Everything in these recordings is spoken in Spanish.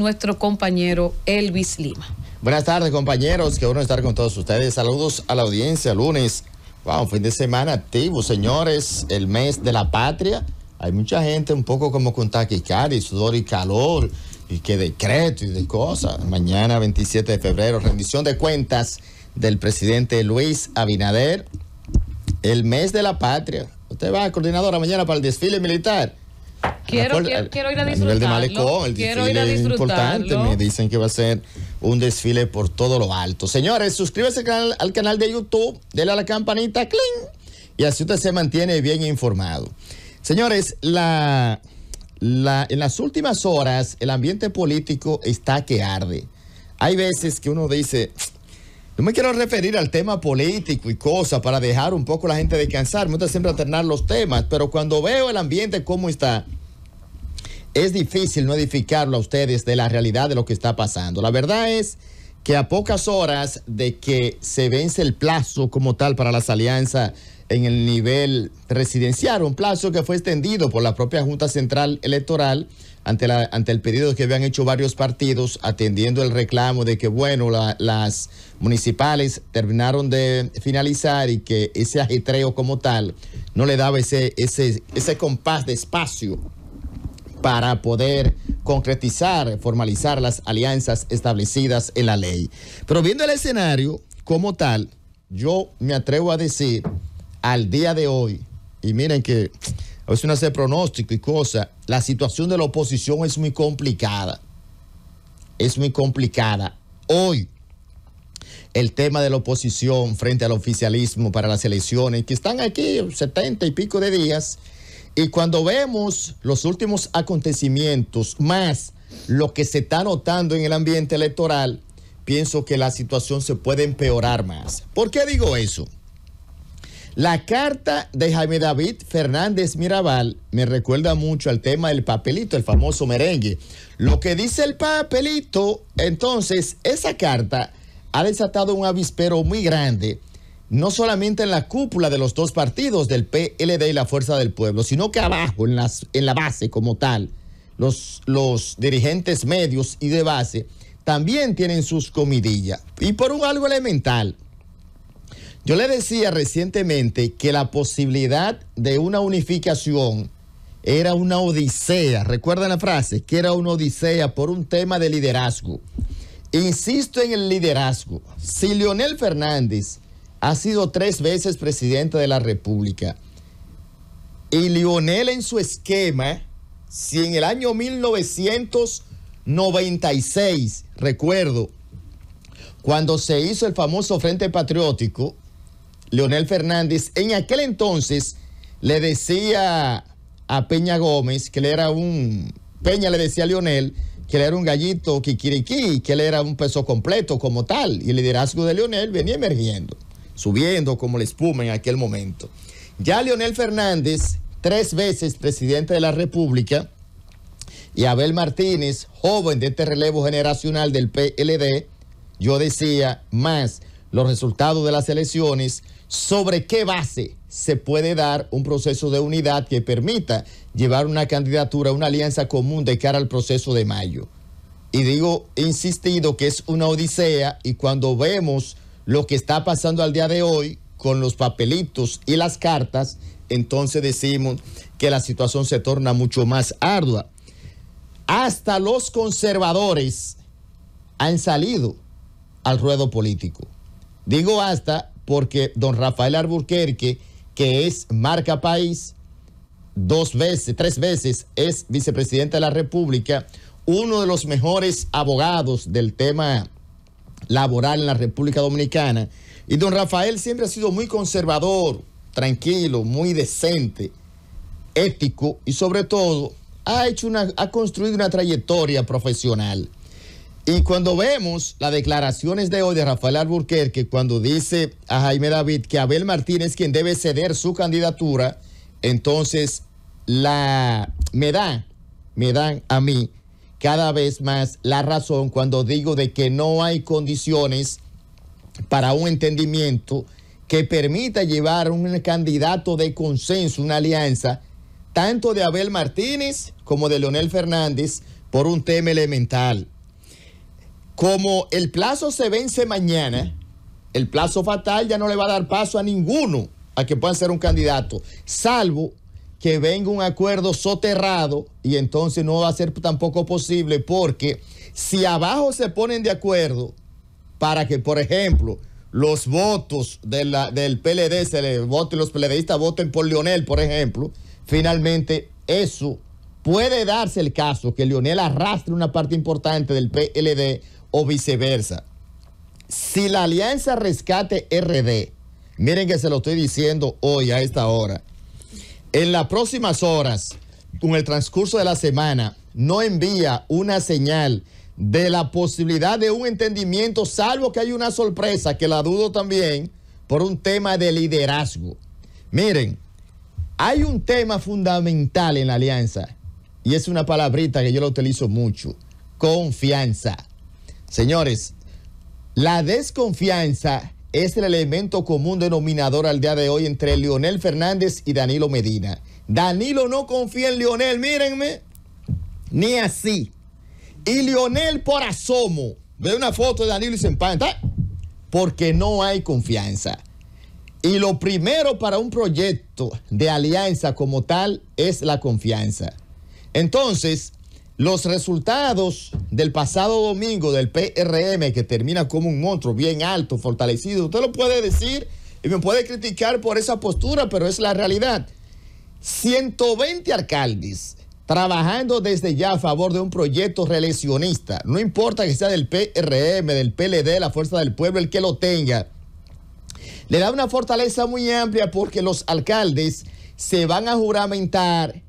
nuestro compañero Elvis Lima. Buenas tardes, compañeros. Qué bueno estar con todos ustedes. Saludos a la audiencia. Lunes, wow, fin de semana activo, señores. El mes de la patria. Hay mucha gente un poco como con taquicardia, sudor y calor, y que decreto y de cosas. Mañana, 27 de febrero, rendición de cuentas del presidente Luis Abinader. El mes de la patria. Usted va, coordinadora, mañana para el desfile militar. Quiero, ir a disfrutarlo. el desfile es importante. Me dicen que va a ser un desfile por todo lo alto. Señores, suscríbase al canal, de YouTube, denle a la campanita, ¡cling! Y así usted se mantiene bien informado. Señores, la, en las últimas horas el ambiente político está que arde. Hay veces que uno dice, no me quiero referir al tema político y cosas para dejar un poco la gente descansar. Me gusta siempre alternar los temas, pero cuando veo el ambiente cómo está, es difícil no edificarlo a ustedes de la realidad de lo que está pasando. La verdad es que a pocas horas de que se vence el plazo como tal para las alianzas en el nivel residencial, un plazo que fue extendido por la propia Junta Central Electoral ante, el pedido que habían hecho varios partidos, atendiendo el reclamo de que, bueno, las municipales terminaron de finalizar y que ese ajetreo como tal no le daba ese, ese, ese compás de espacio para poder concretizar, formalizar las alianzas establecidas en la ley. Pero viendo el escenario como tal, yo me atrevo a decir al día de hoy, y miren que a veces uno hace pronóstico y cosa, la situación de la oposición es muy complicada. Es muy complicada. Hoy, el tema de la oposición frente al oficialismo para las elecciones, que están aquí setenta y pico de días, y cuando vemos los últimos acontecimientos, más lo que se está notando en el ambiente electoral, pienso que la situación se puede empeorar más. ¿Por qué digo eso? La carta de Jaime David Fernández Mirabal me recuerda mucho al tema del papelito, el famoso merengue. Lo que dice el papelito, entonces, esa carta ha desatado un avispero muy grande no solamente en la cúpula de los dos partidos, del PLD y la Fuerza del Pueblo, sino que abajo, en, las, en la base como tal, los, los dirigentes medios y de base también tienen sus comidillas. Y por un algo elemental. Yo le decía recientemente que la posibilidad de una unificación era una odisea. ¿Recuerdan la frase? Que era una odisea por un tema de liderazgo. Insisto en el liderazgo. Si Leonel Fernández ha sido tres veces presidente de la República. Y Lionel en su esquema, si en el año 1996, recuerdo, cuando se hizo el famoso Frente Patriótico, Lionel Fernández en aquel entonces le decía a Peña Gómez que le era un, Peña le decía a Leonel que le era un gallito kikiriki, que le era un peso completo como tal, y el liderazgo de Lionel venía emergiendo subiendo como la espuma en aquel momento. Ya Leonel Fernández, tres veces presidente de la República, y Abel Martínez, joven de este relevo generacional del PLD, yo decía más los resultados de las elecciones, sobre qué base se puede dar un proceso de unidad que permita llevar una candidatura, una alianza común de cara al proceso de mayo. Y digo, he insistido que es una odisea y cuando vemos lo que está pasando al día de hoy con los papelitos y las cartas, entonces decimos que la situación se torna mucho más ardua. Hasta los conservadores han salido al ruedo político. Digo hasta porque don Rafael Arburquerque, que es marca país, dos veces, tres veces es vicepresidente de la República, uno de los mejores abogados del tema laboral en la República Dominicana. Y don Rafael siempre ha sido muy conservador, tranquilo, muy decente, ético y sobre todo ha, hecho una, ha construido una trayectoria profesional. Y cuando vemos las declaraciones de hoy de Rafael Alburquerque, cuando dice a Jaime David que Abel Martínez quien debe ceder su candidatura, entonces la me da, me dan a mí cada vez más la razón cuando digo de que no hay condiciones para un entendimiento que permita llevar un candidato de consenso, una alianza, tanto de Abel Martínez como de Leonel Fernández, por un tema elemental. Como el plazo se vence mañana, el plazo fatal ya no le va a dar paso a ninguno a que pueda ser un candidato, salvo que venga un acuerdo soterrado y entonces no va a ser tampoco posible porque si abajo se ponen de acuerdo para que, por ejemplo, los votos del PLD, se le vote, los PLDistas voten por Lionel... por ejemplo, finalmente eso puede darse el caso que Lionel arrastre una parte importante del PLD o viceversa. Si la alianza rescate RD, miren que se lo estoy diciendo hoy a esta hora, en las próximas horas, con el transcurso de la semana, no envía una señal de la posibilidad de un entendimiento, salvo que hay una sorpresa, que la dudo también, por un tema de liderazgo. Miren, hay un tema fundamental en la alianza, y es una palabrita que yo la utilizo mucho, confianza. Señores, la desconfianza es el elemento común denominador al día de hoy entre Leonel Fernández y Danilo Medina. Danilo no confía en Lionel, mírenme, ni así. Y Lionel por asomo ve una foto de Danilo y se empanta porque no hay confianza. Y lo primero para un proyecto de alianza como tal es la confianza. Entonces, los resultados del pasado domingo del PRM, que termina como un monstruo bien alto, fortalecido, usted lo puede decir y me puede criticar por esa postura, pero es la realidad. 120 alcaldes trabajando desde ya a favor de un proyecto reeleccionista. No importa que sea del PRM, del PLD, la Fuerza del Pueblo, el que lo tenga. Le da una fortaleza muy amplia porque los alcaldes se van a juramentar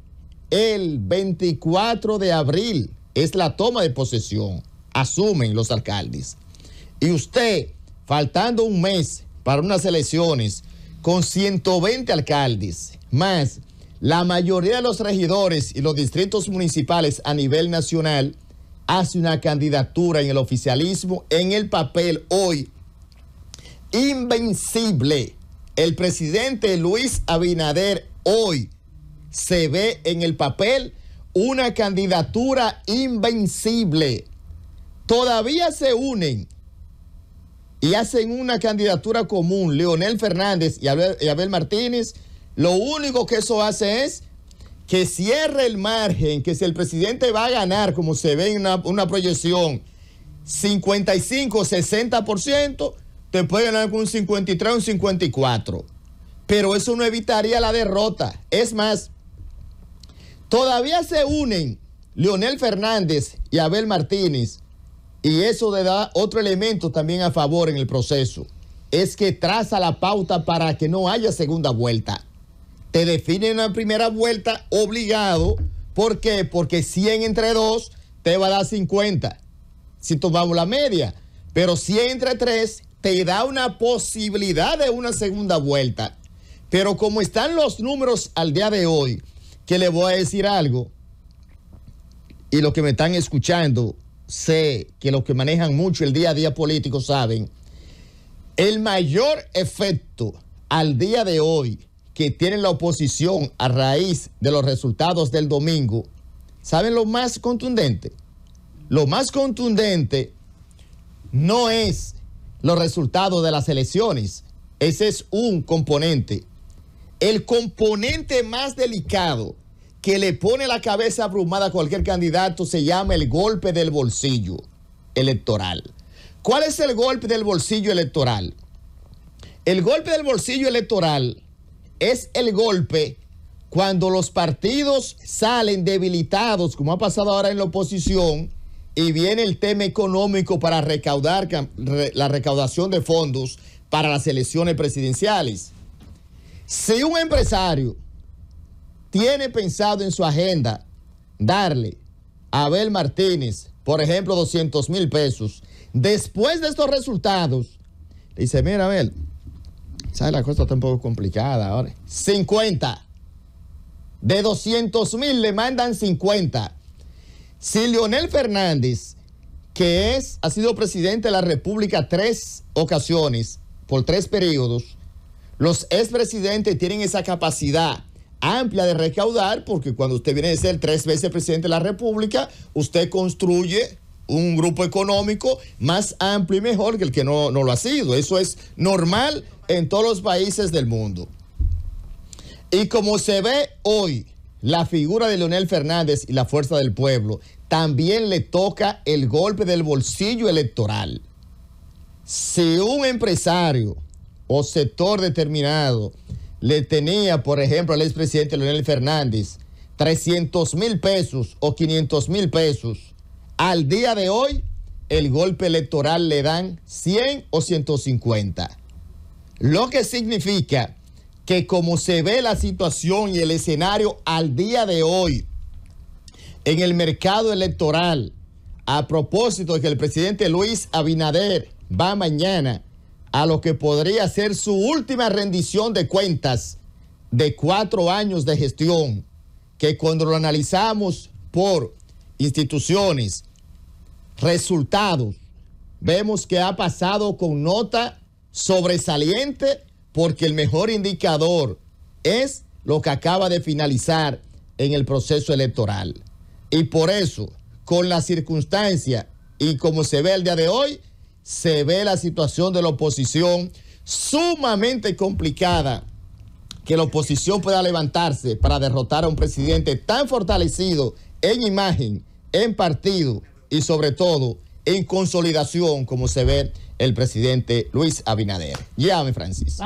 el 24 de abril es la toma de posesión, asumen los alcaldes. Y usted, faltando un mes para unas elecciones, con 120 alcaldes, más la mayoría de los regidores y los distritos municipales a nivel nacional, hace una candidatura en el oficialismo, en el papel hoy, invencible. El presidente Luis Abinader hoy se ve en el papel una candidatura invencible. Todavía se unen y hacen una candidatura común, Leonel Fernández y Abel Martínez. Lo único que eso hace es que cierre el margen, que si el presidente va a ganar, como se ve en una, proyección, 55, 60%, te puede ganar con un 53, un 54. Pero eso no evitaría la derrota. Es más, Todavía se unen Leonel Fernández y Abel Martínez y eso le da otro elemento también a favor en el proceso. Es que traza la pauta para que no haya segunda vuelta. Te definen una primera vuelta obligado. ¿Por qué? Porque 100 entre 2 te va a dar 50. Si tomamos la media. Pero 100 entre 3 te da una posibilidad de una segunda vuelta. Pero como están los números al día de hoy, que le voy a decir algo y los que me están escuchando sé que los que manejan mucho el día a día político saben, el mayor efecto al día de hoy que tiene la oposición a raíz de los resultados del domingo, ¿saben lo más contundente? Lo más contundente no es los resultados de las elecciones, ese es un componente. El componente más delicado que le pone la cabeza abrumada a cualquier candidato se llama el golpe del bolsillo electoral. ¿Cuál es el golpe del bolsillo electoral? El golpe del bolsillo electoral es el golpe cuando los partidos salen debilitados, como ha pasado ahora en la oposición, y viene el tema económico para recaudar la recaudación de fondos para las elecciones presidenciales. Si un empresario tiene pensado en su agenda darle a Abel Martínez, por ejemplo, 200 mil pesos, después de estos resultados, le dice, mira, Abel, ¿sabes? La cosa está un poco complicada ahora. 50. De 200 mil le mandan 50. Si Leonel Fernández, que es, ha sido presidente de la República tres ocasiones, por tres periodos, los expresidentes tienen esa capacidad amplia de recaudar, porque cuando usted viene a ser tres veces presidente de la República, usted construye un grupo económico más amplio y mejor que el que no, no lo ha sido. Eso es normal en todos los países del mundo. Y como se ve hoy, la figura de Leonel Fernández y la fuerza del pueblo también le toca el golpe del bolsillo electoral. Si un empresario o sector determinado le tenía, por ejemplo, al expresidente Leonel Fernández 300 mil pesos o 500 mil pesos, al día de hoy el golpe electoral le dan 100 o 150. Lo que significa que como se ve la situación y el escenario al día de hoy en el mercado electoral, a propósito de que el presidente Luis Abinader va mañana a lo que podría ser su última rendición de cuentas de cuatro años de gestión, que cuando lo analizamos por instituciones, resultados, vemos que ha pasado con nota sobresaliente porque el mejor indicador es lo que acaba de finalizar en el proceso electoral. Y por eso, con la circunstancia y como se ve el día de hoy, se ve la situación de la oposición sumamente complicada que la oposición pueda levantarse para derrotar a un presidente tan fortalecido en imagen, en partido y sobre todo en consolidación como se ve el presidente Luis Abinader. Llame, Francis.